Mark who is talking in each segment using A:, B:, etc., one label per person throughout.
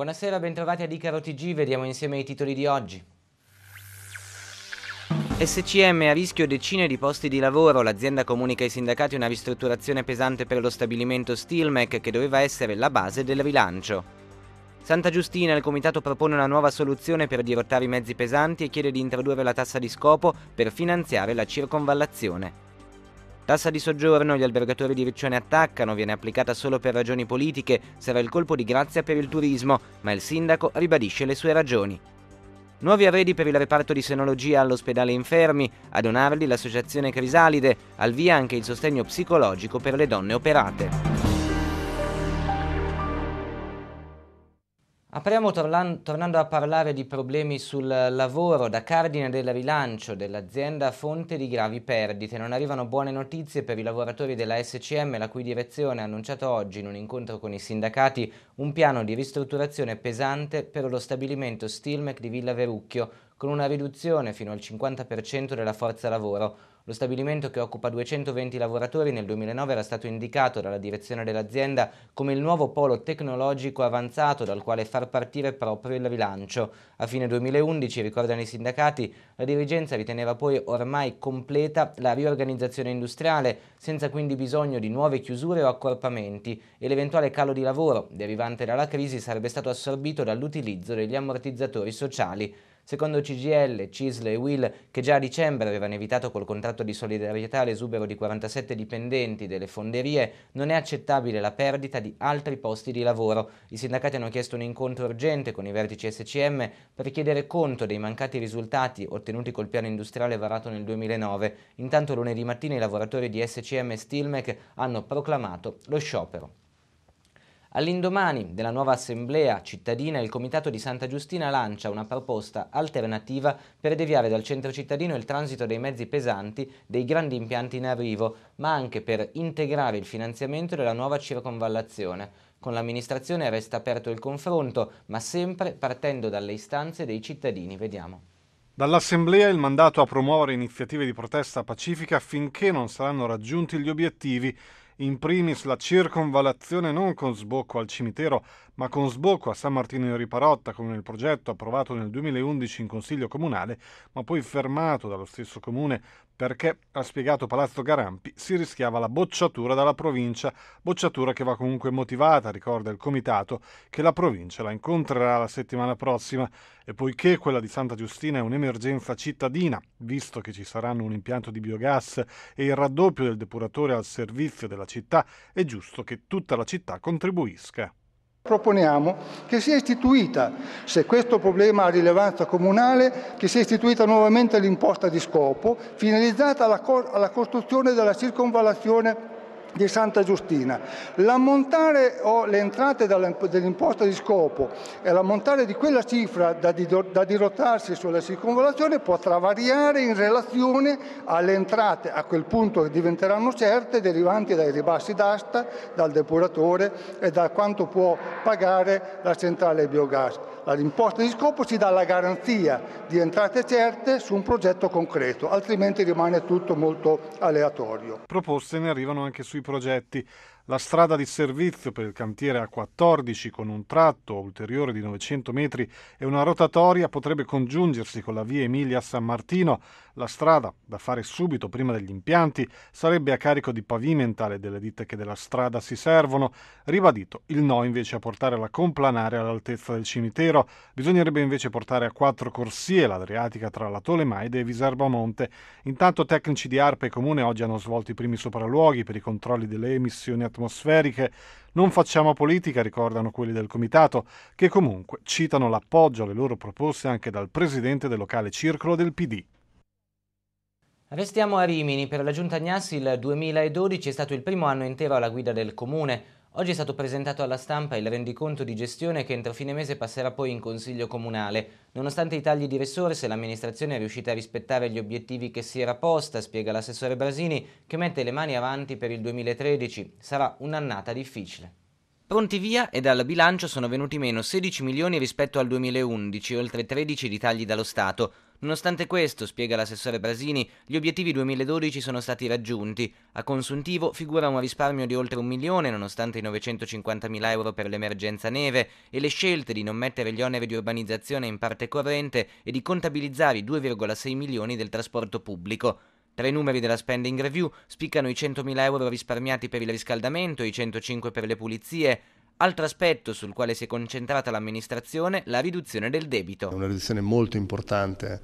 A: Buonasera, bentrovati a Icaro TG, vediamo insieme i titoli di oggi. SCM a rischio decine di posti di lavoro, l'azienda comunica ai sindacati una ristrutturazione pesante per lo stabilimento Steelmec che doveva essere la base del rilancio. Santa Giustina, il comitato propone una nuova soluzione per dirottare i mezzi pesanti e chiede di introdurre la tassa di scopo per finanziare la circonvallazione. Tassa di soggiorno, gli albergatori di Riccione attaccano, viene applicata solo per ragioni politiche, sarà il colpo di grazia per il turismo, ma il sindaco ribadisce le sue ragioni. Nuovi arredi per il reparto di senologia all'ospedale Infermi, a donarli l'associazione Crisalide, al via anche il sostegno psicologico per le donne operate. Apriamo tornando a parlare di problemi sul lavoro, da cardine del rilancio dell'azienda fonte di gravi perdite. Non arrivano buone notizie per i lavoratori della SCM, la cui direzione ha annunciato oggi in un incontro con i sindacati un piano di ristrutturazione pesante per lo stabilimento Stilmec di Villa Verucchio, con una riduzione fino al 50% della forza lavoro. Lo stabilimento che occupa 220 lavoratori nel 2009 era stato indicato dalla direzione dell'azienda come il nuovo polo tecnologico avanzato dal quale far partire proprio il rilancio. A fine 2011, ricordano i sindacati, la dirigenza riteneva poi ormai completa la riorganizzazione industriale, senza quindi bisogno di nuove chiusure o accorpamenti e l'eventuale calo di lavoro derivante dalla crisi sarebbe stato assorbito dall'utilizzo degli ammortizzatori sociali. Secondo CGL, CISL e WIL, che già a dicembre avevano evitato col contratto di solidarietà l'esubero di 47 dipendenti delle fonderie, non è accettabile la perdita di altri posti di lavoro. I sindacati hanno chiesto un incontro urgente con i vertici SCM per chiedere conto dei mancati risultati ottenuti col piano industriale varato nel 2009. Intanto lunedì mattina i lavoratori di SCM e Stilmec hanno proclamato lo sciopero. All'indomani della nuova assemblea cittadina, il Comitato di Santa Giustina lancia una proposta alternativa per deviare dal centro cittadino il transito dei mezzi pesanti dei grandi impianti in arrivo, ma anche per integrare il finanziamento della nuova circonvallazione. Con l'amministrazione resta aperto il confronto, ma sempre partendo dalle istanze dei cittadini. Vediamo.
B: Dall'Assemblea il mandato a promuovere iniziative di protesta pacifica finché non saranno raggiunti gli obiettivi in primis la circonvalazione non con sbocco al cimitero, ma con sbocco a San Martino in Riparotta, con il progetto approvato nel 2011 in Consiglio Comunale, ma poi fermato dallo stesso comune perché, ha spiegato Palazzo Garampi, si rischiava la bocciatura dalla provincia, bocciatura che va comunque motivata, ricorda il comitato, che la provincia la incontrerà la settimana prossima e poiché quella di Santa Giustina è un'emergenza cittadina, visto che ci saranno un impianto di biogas e il raddoppio del depuratore al servizio della città, è giusto che tutta la città contribuisca.
C: Proponiamo che sia istituita, se questo problema ha rilevanza comunale, che sia istituita nuovamente l'imposta di scopo finalizzata alla, costruzione della circonvallazione di Santa Giustina. L'ammontare o le entrate dell'imposta di scopo e l'ammontare di quella cifra da, dirottarsi sulla circonvolazione potrà variare in relazione alle entrate, a quel punto che diventeranno certe, derivanti dai ribassi d'asta, dal depuratore e da quanto può pagare la centrale biogas. L'imposta di scopo ci dà la garanzia di entrate certe su un progetto concreto, altrimenti rimane tutto molto aleatorio.
B: Proposte ne arrivano anche sui progetti la strada di servizio per il cantiere A14 con un tratto ulteriore di 900 metri e una rotatoria potrebbe congiungersi con la via Emilia San Martino. La strada, da fare subito prima degli impianti, sarebbe a carico di pavimentare delle ditte che della strada si servono. Ribadito il no invece a portare la complanare all'altezza del cimitero. Bisognerebbe invece portare a quattro corsie l'Adriatica tra la Tolemaide e Viserbamonte. Intanto tecnici di ARPE e Comune oggi hanno svolto i primi sopralluoghi per i controlli delle emissioni atmosferiche atmosferiche. Non facciamo politica, ricordano quelli del comitato, che comunque citano l'appoggio alle loro proposte anche dal presidente del locale circolo del PD.
A: Restiamo a Rimini. Per la Giunta Agnassi il 2012 è stato il primo anno intero alla guida del comune. Oggi è stato presentato alla stampa il rendiconto di gestione che entro fine mese passerà poi in Consiglio Comunale. Nonostante i tagli di risorse, l'amministrazione è riuscita a rispettare gli obiettivi che si era posta, spiega l'assessore Brasini, che mette le mani avanti per il 2013. Sarà un'annata difficile. Pronti via e dal bilancio sono venuti meno 16 milioni rispetto al 2011, oltre 13 di tagli dallo Stato. Nonostante questo, spiega l'assessore Brasini, gli obiettivi 2012 sono stati raggiunti. A consuntivo figura un risparmio di oltre un milione, nonostante i 950 mila euro per l'emergenza neve, e le scelte di non mettere gli oneri di urbanizzazione in parte corrente e di contabilizzare i 2,6 milioni del trasporto pubblico. Tra i numeri della spending review spiccano i 100.000 euro risparmiati per il riscaldamento e i 105 per le pulizie. Altro aspetto sul quale si è concentrata l'amministrazione, la riduzione del debito.
C: una riduzione molto importante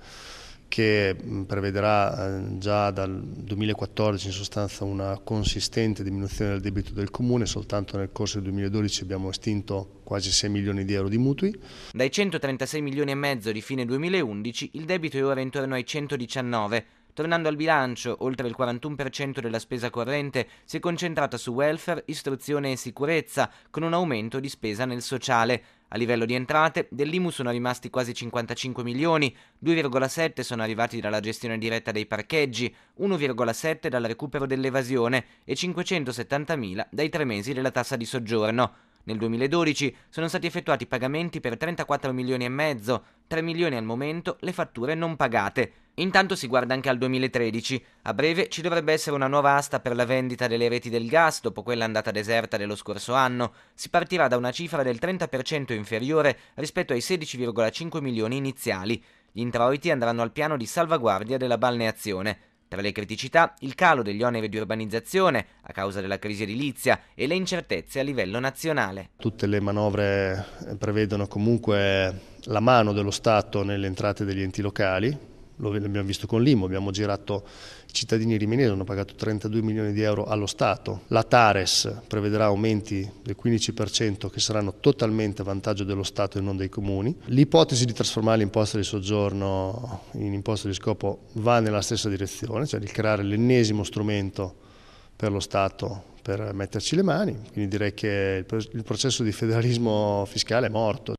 C: che prevederà eh, già dal 2014 in sostanza una consistente diminuzione del debito del comune, soltanto nel corso del 2012 abbiamo estinto quasi 6 milioni di euro di mutui.
A: Dai 136 milioni e mezzo di fine 2011 il debito è ora intorno ai 119 Tornando al bilancio, oltre il 41% della spesa corrente si è concentrata su welfare, istruzione e sicurezza, con un aumento di spesa nel sociale. A livello di entrate, dell'IMU sono rimasti quasi 55 milioni, 2,7 sono arrivati dalla gestione diretta dei parcheggi, 1,7 dal recupero dell'evasione e 570 mila dai tre mesi della tassa di soggiorno. Nel 2012 sono stati effettuati pagamenti per 34 milioni e mezzo, 3 milioni al momento le fatture non pagate. Intanto si guarda anche al 2013. A breve ci dovrebbe essere una nuova asta per la vendita delle reti del gas dopo quella andata deserta dello scorso anno. Si partirà da una cifra del 30% inferiore rispetto ai 16,5 milioni iniziali. Gli introiti andranno al piano di salvaguardia della balneazione. Tra le criticità, il calo degli oneri di urbanizzazione a causa della crisi edilizia e le incertezze a livello nazionale.
C: Tutte le manovre eh, prevedono comunque la mano dello Stato nelle entrate degli enti locali, lo abbiamo visto con l'IMO, abbiamo girato i cittadini rimenesi hanno pagato 32 milioni di euro allo Stato. La Tares prevederà aumenti del 15% che saranno totalmente a vantaggio dello Stato e non dei comuni. L'ipotesi di trasformare l'imposta di soggiorno in imposta di scopo va nella stessa direzione, cioè di creare l'ennesimo strumento per lo Stato per metterci le mani, quindi direi che il processo di federalismo fiscale è morto.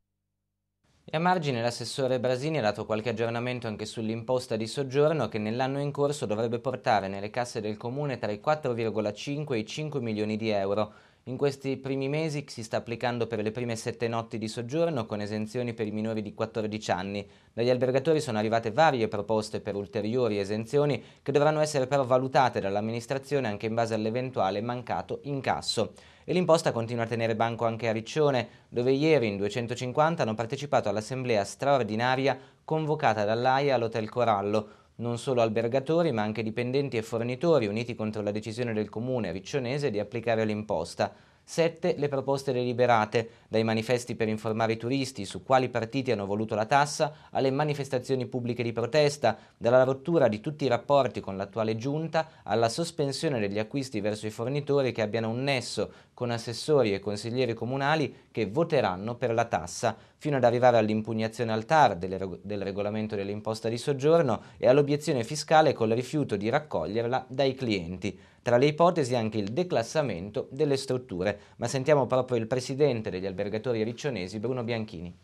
A: E a margine l'assessore Brasini ha dato qualche aggiornamento anche sull'imposta di soggiorno che nell'anno in corso dovrebbe portare nelle casse del comune tra i 4,5 e i 5 milioni di euro. In questi primi mesi si sta applicando per le prime sette notti di soggiorno con esenzioni per i minori di 14 anni. Dagli albergatori sono arrivate varie proposte per ulteriori esenzioni che dovranno essere però valutate dall'amministrazione anche in base all'eventuale mancato incasso. E l'imposta continua a tenere banco anche a Riccione, dove ieri in 250 hanno partecipato all'assemblea straordinaria convocata dall'AIA all'Hotel Corallo, non solo albergatori ma anche dipendenti e fornitori uniti contro la decisione del comune riccionese di applicare l'imposta. Sette le proposte deliberate, dai manifesti per informare i turisti su quali partiti hanno voluto la tassa, alle manifestazioni pubbliche di protesta, dalla rottura di tutti i rapporti con l'attuale giunta alla sospensione degli acquisti verso i fornitori che abbiano un nesso con assessori e consiglieri comunali che voteranno per la tassa, fino ad arrivare all'impugnazione al TAR del, regolamento dell'imposta di soggiorno e all'obiezione fiscale col rifiuto di raccoglierla dai clienti. Tra le ipotesi anche il declassamento delle strutture, ma sentiamo proprio il presidente degli albergatori riccionesi Bruno Bianchini.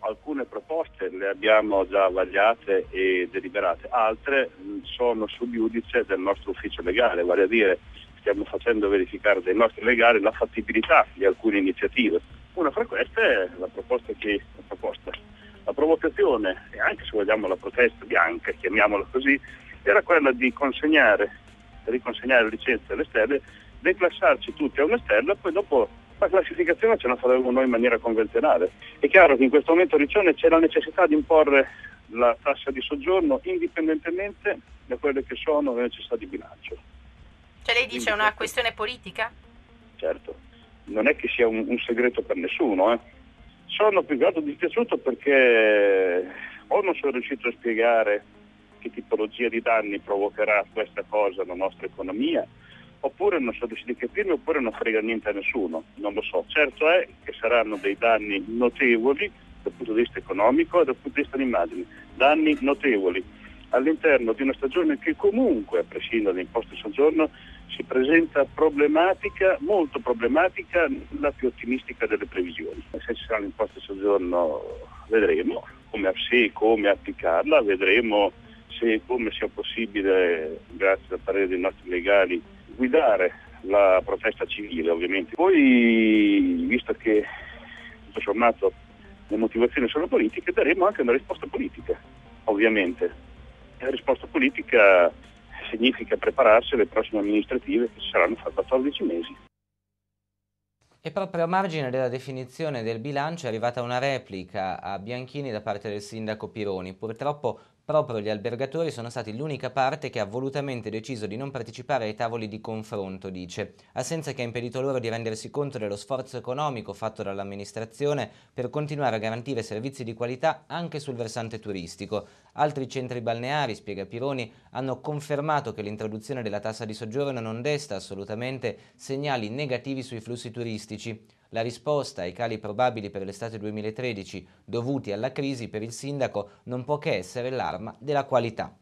D: Alcune proposte le abbiamo già vagliate e deliberate, altre sono sub del nostro ufficio legale, vale a dire stiamo facendo verificare dai nostri legali la fattibilità di alcune iniziative. Una fra queste è la proposta che la, proposta, la provocazione e anche se vogliamo la protesta bianca, chiamiamola così, era quella di consegnare, riconsegnare licenze alle stelle, declassarci tutti a una stella e poi dopo la classificazione ce la faremo noi in maniera convenzionale. È chiaro che in questo momento a Riccione c'è la necessità di imporre la tassa di soggiorno indipendentemente da quelle che sono le necessità di bilancio.
E: Cioè lei dice è una questione politica?
D: Certo, non è che sia un, un segreto per nessuno. Eh. Sono più che altro dispiaciuto perché o non sono riuscito a spiegare che tipologia di danni provocherà questa cosa alla nostra economia, oppure non sono riuscito a capirmi, oppure non frega niente a nessuno, non lo so. Certo è che saranno dei danni notevoli dal punto di vista economico e dal punto di vista dell'immagine, danni notevoli all'interno di una stagione che comunque, a prescindere da di soggiorno, si presenta problematica, molto problematica, la più ottimistica delle previsioni. Se ci saranno imposte soggiorno vedremo come, se come applicarla, vedremo se e come sia possibile, grazie al parere dei nostri legali, guidare la protesta civile ovviamente. Poi, visto che tutto sommato le motivazioni sono politiche, daremo anche una risposta politica, ovviamente. La risposta politica significa prepararsi alle prossime amministrative che ci saranno fra 14 mesi.
A: E proprio a margine della definizione del bilancio è arrivata una replica a Bianchini da parte del sindaco Pironi. Purtroppo Proprio gli albergatori sono stati l'unica parte che ha volutamente deciso di non partecipare ai tavoli di confronto, dice, assenza che ha impedito loro di rendersi conto dello sforzo economico fatto dall'amministrazione per continuare a garantire servizi di qualità anche sul versante turistico. Altri centri balneari, spiega Pironi, hanno confermato che l'introduzione della tassa di soggiorno non desta assolutamente segnali negativi sui flussi turistici. La risposta ai cali probabili per l'estate 2013 dovuti alla crisi per il sindaco non può che essere l'arma della qualità.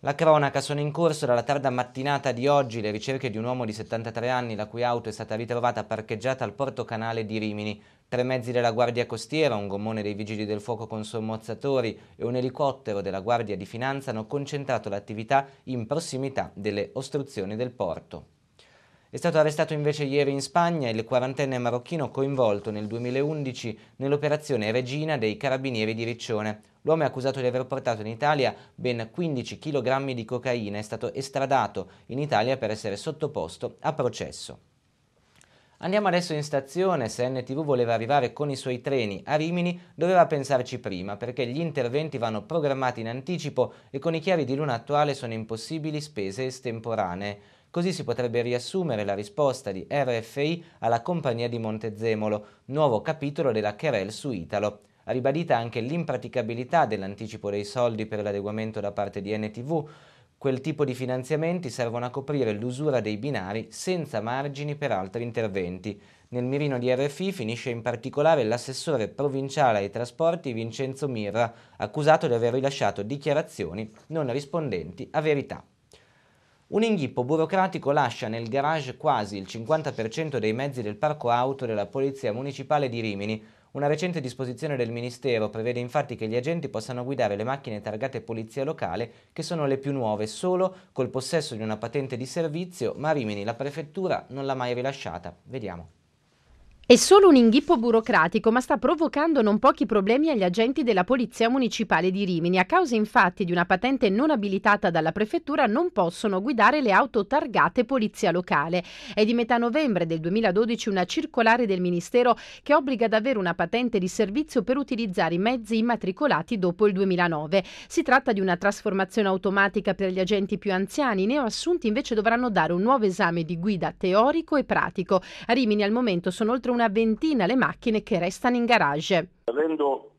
A: La cronaca sono in corso dalla tarda mattinata di oggi le ricerche di un uomo di 73 anni la cui auto è stata ritrovata parcheggiata al porto canale di Rimini. Tre mezzi della Guardia Costiera, un gommone dei Vigili del Fuoco con sommozzatori e un elicottero della Guardia di Finanza hanno concentrato l'attività in prossimità delle ostruzioni del porto. È stato arrestato invece ieri in Spagna il quarantenne marocchino coinvolto nel 2011 nell'operazione Regina dei Carabinieri di Riccione. L'uomo è accusato di aver portato in Italia ben 15 kg di cocaina, e è stato estradato in Italia per essere sottoposto a processo. Andiamo adesso in stazione, se NTV voleva arrivare con i suoi treni a Rimini doveva pensarci prima perché gli interventi vanno programmati in anticipo e con i chiari di luna attuale sono impossibili spese estemporanee. Così si potrebbe riassumere la risposta di RFI alla compagnia di Montezemolo, nuovo capitolo della querel su Italo. Ribadita anche l'impraticabilità dell'anticipo dei soldi per l'adeguamento da parte di NTV, Quel tipo di finanziamenti servono a coprire l'usura dei binari senza margini per altri interventi. Nel mirino di RFI finisce in particolare l'assessore provinciale ai trasporti Vincenzo Mirra, accusato di aver rilasciato dichiarazioni non rispondenti a verità. Un inghippo burocratico lascia nel garage quasi il 50% dei mezzi del parco auto della Polizia Municipale di Rimini. Una recente disposizione del Ministero prevede infatti che gli agenti possano guidare le macchine targate Polizia Locale, che sono le più nuove, solo col possesso di una patente di servizio, ma Rimini la Prefettura non l'ha mai rilasciata. Vediamo.
E: È solo un inghippo burocratico, ma sta provocando non pochi problemi agli agenti della Polizia Municipale di Rimini. A causa infatti di una patente non abilitata dalla Prefettura non possono guidare le auto targate Polizia Locale. È di metà novembre del 2012 una circolare del Ministero che obbliga ad avere una patente di servizio per utilizzare i mezzi immatricolati dopo il 2009. Si tratta di una trasformazione automatica per gli agenti più anziani. I neoassunti invece dovranno dare un nuovo esame di guida teorico e pratico. A Rimini al momento sono oltre una ventina le macchine che restano in garage.
D: Avendo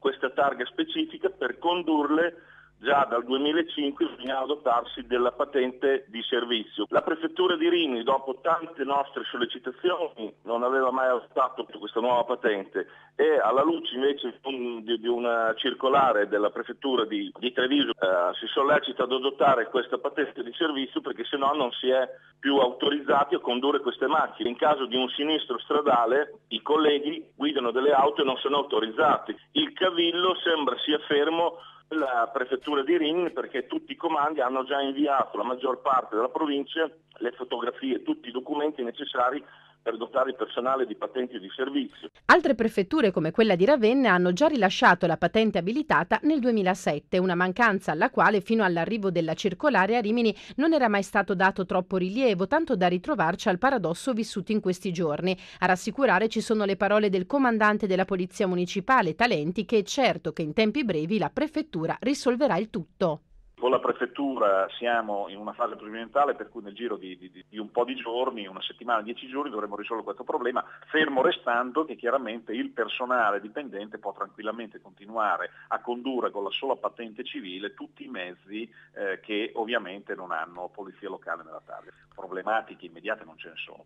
D: questa targa specifica per condurle Già dal 2005 bisogna adottarsi della patente di servizio. La prefettura di Rimini, dopo tante nostre sollecitazioni, non aveva mai adottato questa nuova patente e alla luce invece di una circolare della prefettura di, di Treviso eh, si sollecita ad adottare questa patente di servizio perché se no non si è più autorizzati a condurre queste macchine. In caso di un sinistro stradale i colleghi guidano delle auto e non sono autorizzati. Il cavillo sembra sia fermo la prefettura di Rin perché tutti i comandi hanno già inviato la maggior parte della provincia le fotografie, tutti i documenti necessari per dotare il personale di patenti di servizio.
E: Altre prefetture come quella di Ravenna hanno già rilasciato la patente abilitata nel 2007, una mancanza alla quale fino all'arrivo della circolare a Rimini non era mai stato dato troppo rilievo, tanto da ritrovarci al paradosso vissuto in questi giorni. A rassicurare ci sono le parole del comandante della Polizia Municipale Talenti che è certo che in tempi brevi la prefettura risolverà il tutto.
D: Con la prefettura siamo in una fase sperimentale per cui nel giro di, di, di, un po' di giorni, una settimana, dieci giorni dovremo risolvere questo problema, fermo restando che chiaramente il personale dipendente può tranquillamente continuare a condurre con la sola patente civile tutti i mezzi eh, che ovviamente non hanno polizia locale nella targa. Problematiche immediate non ce ne sono.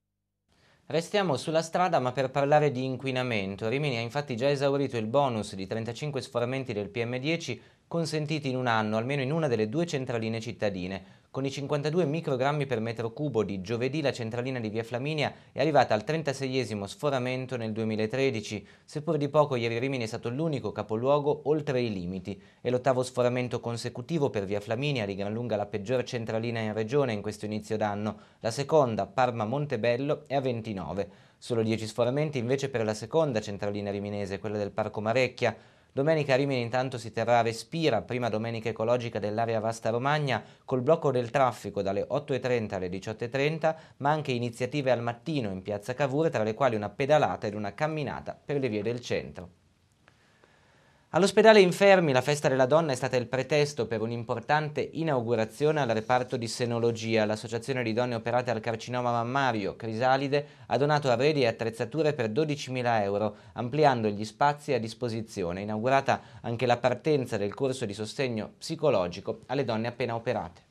A: Restiamo sulla strada ma per parlare di inquinamento. Rimini ha infatti già esaurito il bonus di 35 sforamenti del PM10 consentiti in un anno almeno in una delle due centraline cittadine. Con i 52 microgrammi per metro cubo di giovedì la centralina di Via Flaminia è arrivata al 36 esimo sforamento nel 2013, seppur di poco ieri Rimini è stato l'unico capoluogo oltre i limiti. È l'ottavo sforamento consecutivo per Via Flaminia, di gran lunga la peggior centralina in regione in questo inizio d'anno. La seconda, Parma-Montebello, è a 29. Solo 10 sforamenti invece per la seconda centralina riminese, quella del Parco Marecchia. Domenica a Rimini intanto si terrà a Respira, prima domenica ecologica dell'area Vasta Romagna, col blocco del traffico dalle 8.30 alle 18.30, ma anche iniziative al mattino in piazza Cavour, tra le quali una pedalata ed una camminata per le vie del centro. All'ospedale Infermi la festa della donna è stata il pretesto per un'importante inaugurazione al reparto di senologia. L'associazione di donne operate al carcinoma mammario Crisalide ha donato arredi e attrezzature per 12.000 euro, ampliando gli spazi a disposizione. Inaugurata anche la partenza del corso di sostegno psicologico alle donne appena operate.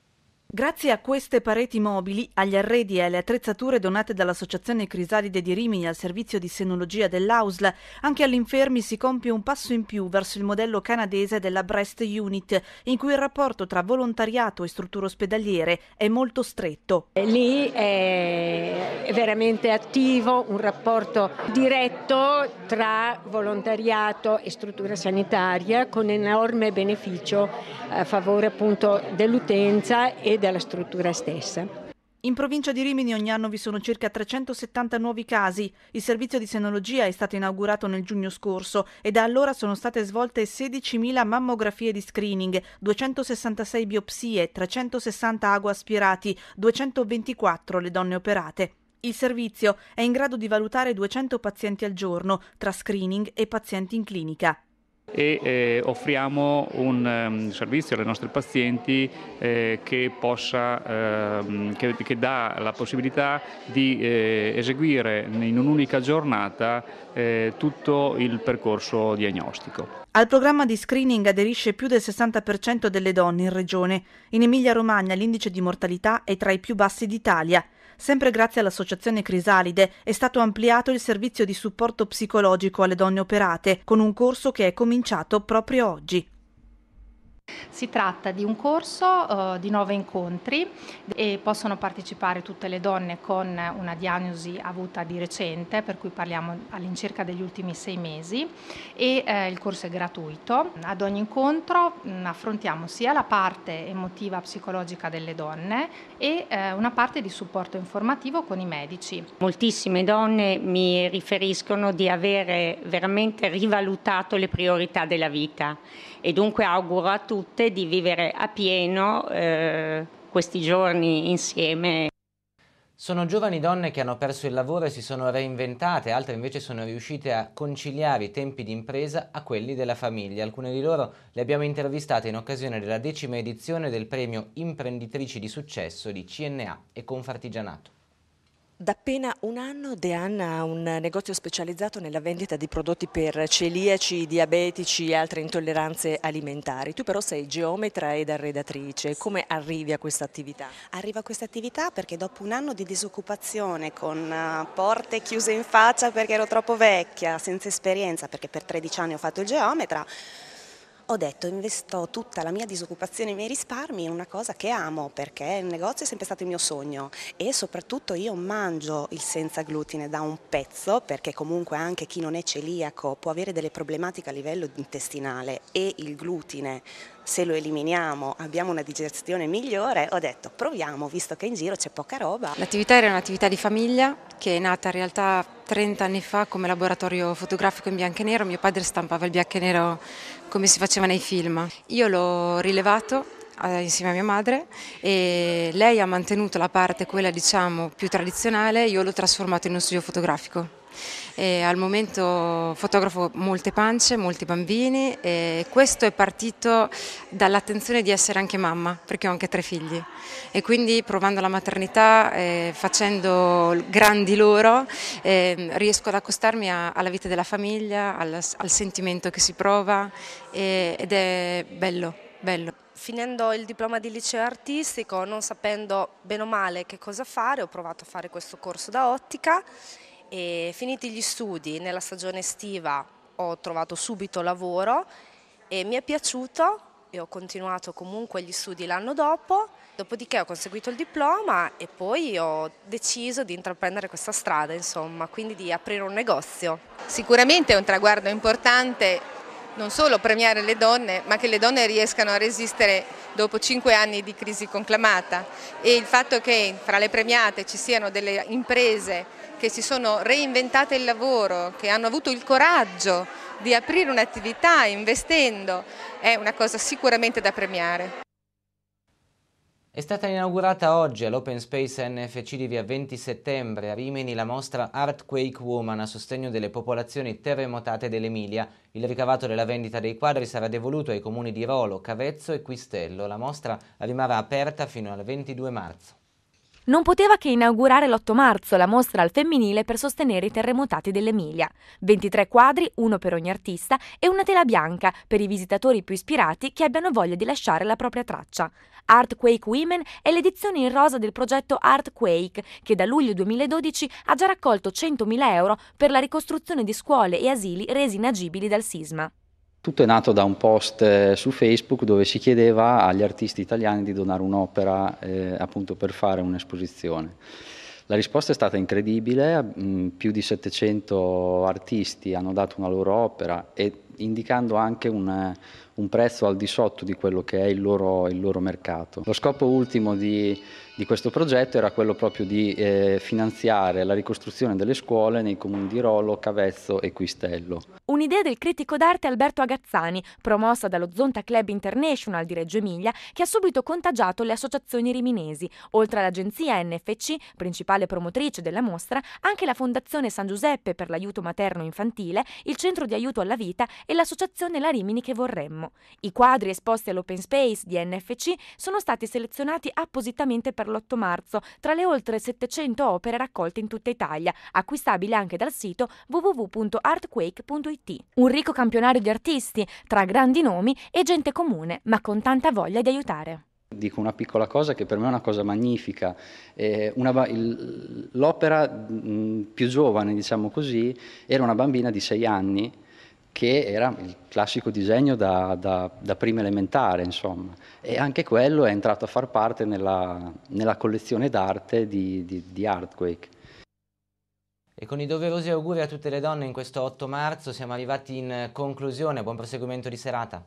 F: Grazie a queste pareti mobili, agli arredi e alle attrezzature donate dall'Associazione Crisalide di Rimini al servizio di senologia dell'Ausla, anche all'infermi si compie un passo in più verso il modello canadese della Breast Unit, in cui il rapporto tra volontariato e struttura ospedaliere è molto stretto. Eh, lì è
G: veramente attivo un rapporto diretto tra volontariato e struttura sanitaria con enorme beneficio a favore appunto dell'utenza e dalla struttura stessa.
F: In provincia di Rimini ogni anno vi sono circa 370 nuovi casi. Il servizio di senologia è stato inaugurato nel giugno scorso e da allora sono state svolte 16.000 mammografie di screening, 266 biopsie, 360 aguaspirati, 224 le donne operate. Il servizio è in grado di valutare 200 pazienti al giorno, tra screening e pazienti in clinica
H: e eh, offriamo un um, servizio alle nostre pazienti eh, che, possa, eh, che, che, dà la possibilità di eh, eseguire in un'unica giornata eh, tutto il percorso diagnostico.
F: Al programma di screening aderisce più del 60% delle donne in regione. In Emilia-Romagna l'indice di mortalità è tra i più bassi d'Italia. Sempre grazie all'associazione Crisalide è stato ampliato il servizio di supporto psicologico alle donne operate con un corso che è cominciato proprio oggi.
E: Si tratta di un corso eh, di nove incontri e possono partecipare tutte le donne con una diagnosi avuta di recente, per cui parliamo all'incirca degli ultimi sei mesi e eh, il corso è gratuito. Ad ogni incontro mh, mm, affrontiamo sia la parte emotiva psicologica delle donne e eh, una parte di supporto informativo con i medici.
G: Moltissime donne mi riferiscono di avere veramente rivalutato le priorità della vita e dunque auguro a tutte di vivere a pieno
A: eh, questi giorni insieme. Sono giovani donne che hanno perso il lavoro e si sono reinventate, altre invece sono riuscite a conciliare i tempi di impresa a quelli della famiglia. Alcune di loro le abbiamo intervistate in occasione della decima edizione del premio Imprenditrici di successo di CNA e Confartigianato.
G: Da appena
F: un anno Deanna ha un negozio specializzato nella vendita di prodotti per celiaci, diabetici e altre intolleranze alimentari. Tu però sei geometra ed arredatrice. Come arrivi a questa attività? Arrivo a questa attività perché dopo un anno di disoccupazione con eh, porte chiuse in faccia perché ero troppo vecchia, senza esperienza, perché per 13 anni ho fatto il geometra, ho detto investo tutta la mia disoccupazione e i miei risparmi in una cosa che amo perché il negozio è sempre stato il mio sogno e soprattutto io mangio il senza glutine da un pezzo perché comunque anche chi non è celiaco può avere delle problematiche a livello intestinale e il glutine se lo eliminiamo abbiamo una digestione migliore, ho detto proviamo visto che in giro c'è poca roba.
E: L'attività era un'attività di famiglia che è nata in realtà 30 anni fa come laboratorio fotografico in bianco e nero, mio padre stampava il bianco e nero come si faceva nei film. Io l'ho rilevato eh, insieme a mia madre e lei ha mantenuto la parte quella diciamo più tradizionale, io l'ho trasformato in uno studio fotografico. E al momento fotografo molte pance, molti bambini e questo è partito dall'attenzione di essere anche mamma perché ho anche tre figli e quindi provando la maternità, eh, facendo grandi loro, eh, riesco ad accostarmi a, alla vita della famiglia, al, al sentimento che si prova e, ed è bello, bello finendo il diploma di
G: liceo artistico, non sapendo bene o male che cosa fare, ho provato a fare questo corso da ottica e finiti gli studi nella stagione estiva ho trovato subito lavoro e mi è piaciuto e ho continuato comunque gli studi l'anno dopo, dopodiché ho conseguito il diploma e poi ho deciso di intraprendere questa
E: strada, insomma, quindi di aprire un negozio. Sicuramente è un traguardo importante non solo premiare le donne, ma che le donne riescano a resistere dopo cinque anni di crisi conclamata e il fatto che fra le premiate ci siano delle imprese che si sono reinventate il lavoro, che hanno avuto il coraggio di aprire un'attività investendo, è una cosa sicuramente da premiare.
A: È stata inaugurata oggi all'Open Space NFC di via 20 settembre a Rimini la mostra Earthquake Woman a sostegno delle popolazioni terremotate dell'Emilia. Il ricavato della vendita dei quadri sarà devoluto ai comuni di Rolo, Cavezzo e Quistello. La mostra rimarrà aperta fino al 22 marzo
G: non poteva che inaugurare l'8 marzo la mostra al femminile per sostenere i terremotati dell'Emilia. 23 quadri, uno per ogni artista, e una tela bianca per i visitatori più ispirati che abbiano voglia di lasciare la propria traccia. Artquake Women è l'edizione in rosa del progetto Artquake, che da luglio 2012 ha già raccolto 100.000 euro per la ricostruzione di scuole e asili resi inagibili dal sisma.
H: Tutto è nato da un post eh, su Facebook dove si chiedeva agli artisti italiani di donare un'opera eh, appunto per fare un'esposizione. La risposta è stata incredibile, mm, più di 700 artisti hanno dato una loro opera e indicando anche un, un prezzo al di sotto di quello che è il loro, il loro mercato. Lo scopo ultimo di, di questo progetto era quello proprio di eh, finanziare la ricostruzione delle scuole nei comuni di Rolo, Cavezzo e Quistello.
G: Un'idea del critico d'arte Alberto Agazzani, promossa dallo Zonta Club International di Reggio Emilia, che ha subito contagiato le associazioni riminesi. Oltre all'agenzia NFC, principale promotrice della mostra, anche la Fondazione San Giuseppe per l'aiuto materno-infantile, il Centro di Aiuto alla Vita e l'associazione La Rimini che vorremmo. I quadri esposti all'Open Space di NFC sono stati selezionati appositamente per l'8 Marzo tra le oltre 700 opere raccolte in tutta Italia, acquistabile anche dal sito www.artquake.it. Un ricco campionario di artisti, tra grandi nomi e gente comune, ma con tanta voglia di aiutare.
H: Dico una piccola cosa che per me è una cosa magnifica, eh, una, il, l'opera mh, mm, più giovane, diciamo così, era una bambina di sei anni che era il classico disegno da, da, da prima elementare, insomma. E anche quello è entrato a far parte nella, nella collezione d'arte di, di, di Artquake.
A: E con i doverosi auguri a tutte le donne in questo 8 marzo siamo arrivati in conclusione. Buon proseguimento di serata.